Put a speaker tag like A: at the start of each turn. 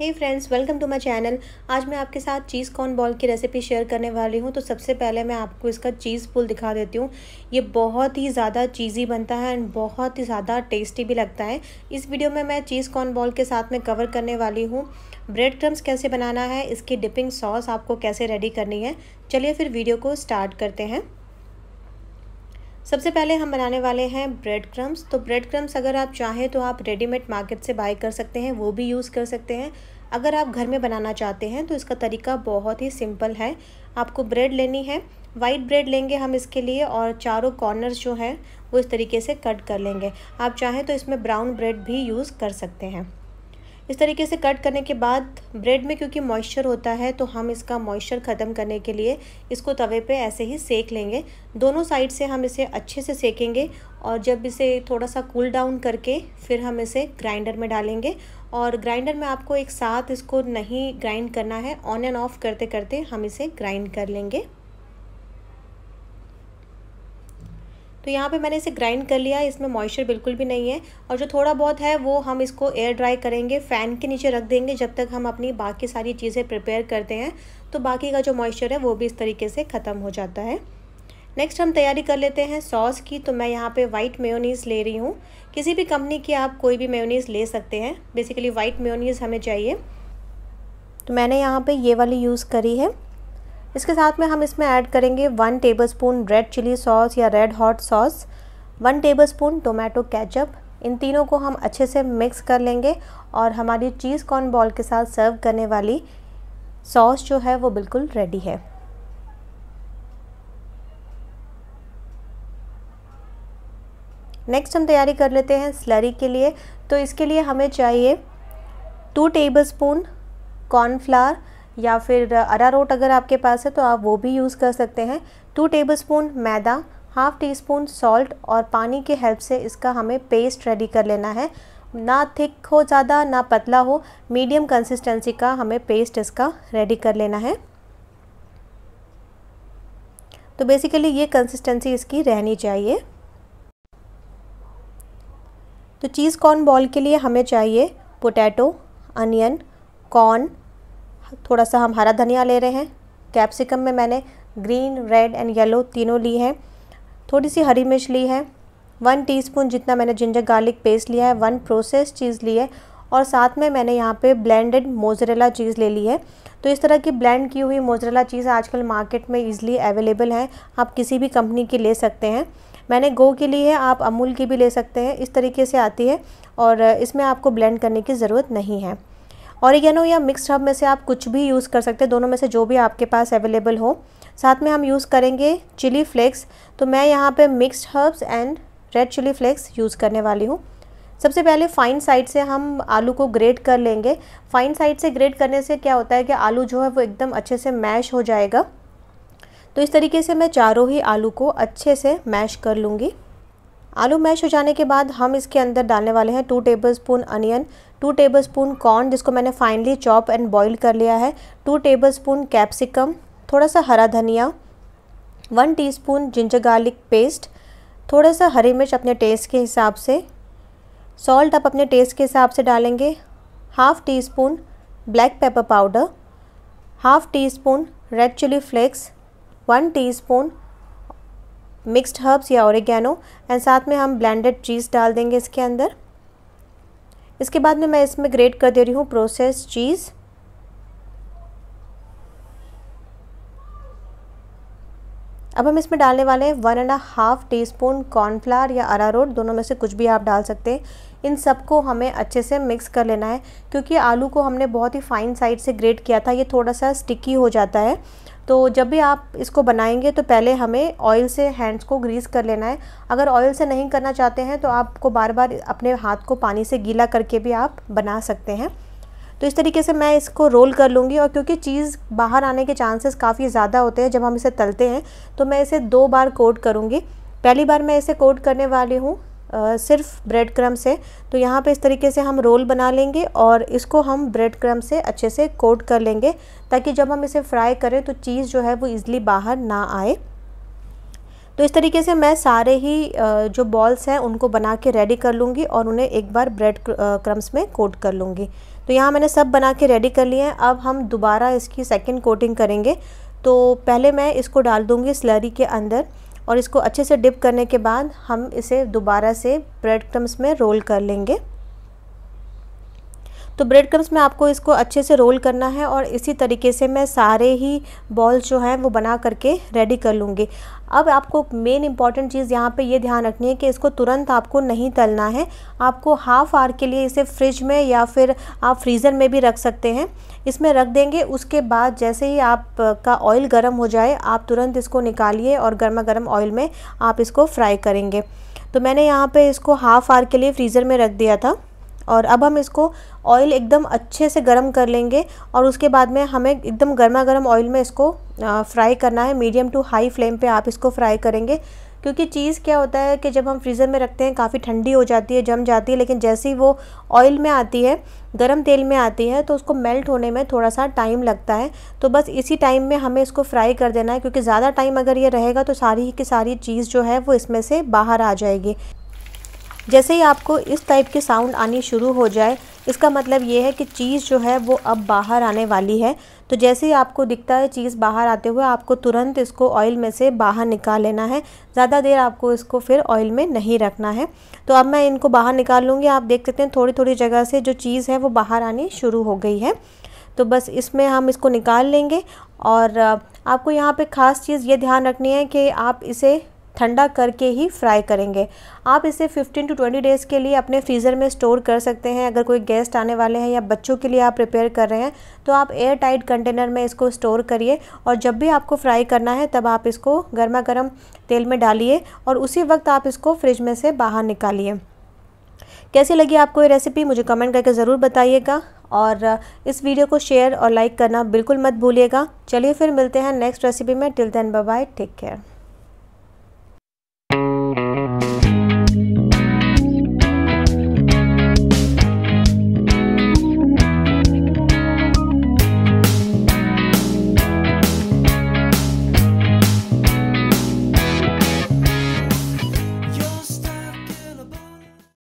A: hey friends welcome to my channel आज मैं आपके साथ चीज़ कॉर्न बॉल की रेसिपी शेयर करने वाली हूँ तो सबसे पहले मैं आपको इसका चीज़ पुल दिखा देती हूँ ये बहुत ही ज़्यादा चीज़ी बनता है एंड बहुत ही ज़्यादा टेस्टी भी लगता है इस वीडियो में मैं चीज़ कॉर्न बॉल के साथ में कवर करने वाली हूँ ब्रेड क्रम्स कैसे बनाना है इसकी डिपिंग सॉस आपको कैसे रेडी करनी है चलिए फिर वीडियो को स्टार्ट करते हैं सबसे पहले हम बनाने वाले हैं ब्रेड क्रम्स तो ब्रेड क्रम्स अगर आप चाहें तो आप रेडीमेड मार्केट से बाय कर सकते हैं वो भी यूज़ कर सकते हैं अगर आप घर में बनाना चाहते हैं तो इसका तरीका बहुत ही सिंपल है आपको ब्रेड लेनी है वाइट ब्रेड लेंगे हम इसके लिए और चारों कॉर्नर्स जो हैं वो इस तरीके से कट कर लेंगे आप चाहें तो इसमें ब्राउन ब्रेड भी यूज़ कर सकते हैं इस तरीके से कट करने के बाद ब्रेड में क्योंकि मॉइस्चर होता है तो हम इसका मॉइस्चर ख़त्म करने के लिए इसको तवे पे ऐसे ही सेक लेंगे दोनों साइड से हम इसे अच्छे से सेकेंगे और जब इसे थोड़ा सा कूल डाउन करके फिर हम इसे ग्राइंडर में डालेंगे और ग्राइंडर में आपको एक साथ इसको नहीं ग्राइंड करना है ऑन एंड ऑफ़ करते करते हम इसे ग्राइंड कर लेंगे तो यहाँ पे मैंने इसे ग्राइंड कर लिया इसमें मॉइस्चर बिल्कुल भी नहीं है और जो थोड़ा बहुत है वो हम इसको एयर ड्राई करेंगे फ़ैन के नीचे रख देंगे जब तक हम अपनी बाकी सारी चीज़ें प्रिपेयर करते हैं तो बाकी का जो मॉइस्चर है वो भी इस तरीके से ख़त्म हो जाता है नेक्स्ट हम तैयारी कर लेते हैं सॉस की तो मैं यहाँ पे वाइट मेयोनीज़ ले रही हूँ किसी भी कंपनी की आप कोई भी मेयोनीज़ ले सकते हैं बेसिकली वाइट मेयोनीज़ हमें चाहिए तो मैंने यहाँ पे ये वाली यूज़ करी है इसके साथ में हम इसमें ऐड करेंगे one tablespoon red chilli sauce या red hot sauce one tablespoon tomato ketchup इन तीनों को हम अच्छे से मिक्स कर लेंगे और हमारी चीज़ कॉर्न बॉल के साथ सर्व करने वाली सॉस जो है वो बिल्कुल रेडी है नेक्स्ट हम तैयारी कर लेते हैं स्लरी के लिए तो इसके लिए हमें चाहिए टू टेबलस्पून कॉर्नफ्लावर या फिर अरारोट अगर आपके पास है तो आप वो भी यूज़ कर सकते हैं टू टेबलस्पून मैदा हाफ़ टी स्पून सॉल्ट और पानी के हेल्प से इसका हमें पेस्ट रेडी कर लेना है ना थिक हो ज़्यादा ना पतला हो मीडियम कंसिस्टेंसी का हमें पेस्ट इसका रेडी कर लेना है तो बेसिकली ये कंसिस्टेंसी इसकी रहनी चाहिए तो चीज़ कॉर्न बॉल के लिए हमें चाहिए पोटैटो अनियन कॉर्न थोड़ा सा हम हरा धनिया ले रहे हैं कैप्सिकम में मैंने ग्रीन रेड एंड येलो तीनों ली हैं थोड़ी सी हरी मिर्च ली है वन टीस्पून जितना मैंने जिंजर गार्लिक पेस्ट लिया है वन प्रोसेस चीज़ ली है और साथ में मैंने यहाँ पे ब्लेंडेड मोजरेला चीज़ ले ली है तो इस तरह की ब्लेंड की हुई मोजरेला चीज़ आजकल मार्केट में ईजिली अवेलेबल है आप किसी भी कंपनी की ले सकते हैं मैंने गो की ली है आप अमूल की भी ले सकते हैं इस तरीके से आती है और इसमें आपको ब्लेंड करने की ज़रूरत नहीं है ऑरिगेनो या मिक्स हर्ब में से आप कुछ भी यूज़ कर सकते हैं दोनों में से जो भी आपके पास अवेलेबल हो साथ में हम यूज़ करेंगे चिली फ्लेक्स तो मैं यहाँ पे mixed herbs and red chilli flakes use करने वाली हूँ सबसे पहले फाइन साइड से हम आलू को ग्रेट कर लेंगे फाइन साइड से ग्रेट करने से क्या होता है कि आलू जो है वो एकदम अच्छे से मैश हो जाएगा तो इस तरीके से मैं चारों ही आलू को अच्छे से मैश कर लूँगी आलू मैश हो जाने के बाद हम इसके अंदर डालने वाले हैं two tablespoon onion two tablespoon corn जिसको मैंने फाइनली चॉप एंड बॉईल कर लिया है टू टेबलस्पून कैप्सिकम थोड़ा सा हरा धनिया one teaspoon ginger garlic paste थोड़ा सा हरी मिर्च अपने टेस्ट के हिसाब से सॉल्ट आप अपने टेस्ट के हिसाब से डालेंगे half teaspoon black pepper powder half teaspoon red chilli flakes one teaspoon mixed herbs या औरगैनो एंड साथ में हम ब्लेंडेड चीज़ डाल देंगे इसके अंदर इसके बाद में मैं इसमें ग्रेट कर दे रही हूँ प्रोसेस चीज़ अब हम इसमें डालने वाले हैं one and half teaspoon cornflour या अरारोट दोनों में से कुछ भी आप डाल सकते हैं इन सबको हमें अच्छे से मिक्स कर लेना है क्योंकि आलू को हमने बहुत ही फाइन साइड से ग्रेट किया था ये थोड़ा सा स्टिकी हो जाता है तो जब भी आप इसको बनाएंगे तो पहले हमें ऑयल से हैंड्स को ग्रीस कर लेना है अगर ऑयल से नहीं करना चाहते हैं तो आपको बार बार अपने हाथ को पानी से गीला करके भी आप बना सकते हैं तो इस तरीके से मैं इसको रोल कर लूँगी और क्योंकि चीज़ बाहर आने के चांसेस काफ़ी ज़्यादा होते हैं जब हम इसे तलते हैं तो मैं इसे दो बार कोट करूँगी पहली बार मैं इसे कोट करने वाली हूँ सिर्फ ब्रेड क्रम से तो यहाँ पे इस तरीके से हम रोल बना लेंगे और इसको हम ब्रेड क्रम से अच्छे से कोट कर लेंगे ताकि जब हम इसे फ्राई करें तो चीज़ जो है वो ईज़िली बाहर ना आए तो इस तरीके से मैं सारे ही जो बॉल्स हैं उनको बना के रेडी कर लूँगी और उन्हें एक बार ब्रेड क्रम्स में कोट कर लूँगी तो यहाँ मैंने सब बना के रेडी कर लिए हैं अब हम दोबारा इसकी सेकेंड कोटिंग करेंगे तो पहले मैं इसको डाल दूँगी स्लरी के अंदर और इसको अच्छे से डिप करने के बाद हम इसे दोबारा से ब्रेड क्रम्स में रोल कर लेंगे तो ब्रेड क्रम्स में आपको इसको अच्छे से रोल करना है और इसी तरीके से मैं सारे ही बॉल्स जो हैं वो बना करके रेडी कर लूँगी अब आपको मेन इंपॉर्टेंट चीज़ यहाँ पे ये ध्यान रखनी है कि इसको तुरंत आपको नहीं तलना है आपको हाफ आवर के लिए इसे फ्रिज में या फिर आप फ्रीज़र में भी रख सकते हैं इसमें रख देंगे उसके बाद जैसे ही आपका ऑयल गर्म हो जाए आप तुरंत इसको निकालिए और गर्मा गर्म ऑयल में आप इसको फ्राई करेंगे तो मैंने यहाँ पे इसको हाफ आवर के लिए फ्रीज़र में रख दिया था और अब हम इसको ऑयल एकदम अच्छे से गर्म कर लेंगे और उसके बाद में हमें एकदम गर्मा गर्म ऑयल में इसको फ्राई करना है मीडियम टू हाई फ्लेम पे आप इसको फ्राई करेंगे क्योंकि चीज़ क्या होता है कि जब हम फ्रीज़र में रखते हैं काफ़ी ठंडी हो जाती है जम जाती है लेकिन जैसे ही वो ऑयल में आती है गरम तेल में आती है तो उसको मेल्ट होने में थोड़ा सा टाइम लगता है तो बस इसी टाइम में हमें इसको फ्राई कर देना है क्योंकि ज़्यादा टाइम अगर ये रहेगा तो सारी की सारी चीज़ जो है वो इसमें से बाहर आ जाएगी जैसे ही आपको इस टाइप के साउंड आनी शुरू हो जाए इसका मतलब ये है कि चीज़ जो है वो अब बाहर आने वाली है तो जैसे ही आपको दिखता है चीज़ बाहर आते हुए आपको तुरंत इसको ऑयल में से बाहर निकाल लेना है ज़्यादा देर आपको इसको फिर ऑयल में नहीं रखना है तो अब मैं इनको बाहर निकाल लूँगी आप देख सकते हैं थोड़ी थोड़ी जगह से जो चीज़ है वो बाहर आनी शुरू हो गई है तो बस इसमें हम इसको निकाल लेंगे और आपको यहाँ पे ख़ास चीज़ ये ध्यान रखनी है कि आप इसे ठंडा करके ही फ्राई करेंगे आप इसे 15 टू 20 डेज़ के लिए अपने फ्रीज़र में स्टोर कर सकते हैं अगर कोई गेस्ट आने वाले हैं या बच्चों के लिए आप प्रिपेयर कर रहे हैं तो आप एयर टाइट कंटेनर में इसको स्टोर करिए और जब भी आपको फ्राई करना है तब आप इसको गर्मा गर्म तेल में डालिए और उसी वक्त आप इसको फ्रिज में से बाहर निकालिए कैसी लगी आपको ये रेसिपी मुझे कमेंट करके ज़रूर बताइएगा और इस वीडियो को शेयर और लाइक करना बिल्कुल मत भूलिएगा चलिए फिर मिलते हैं नेक्स्ट रेसिपी में till then bye take care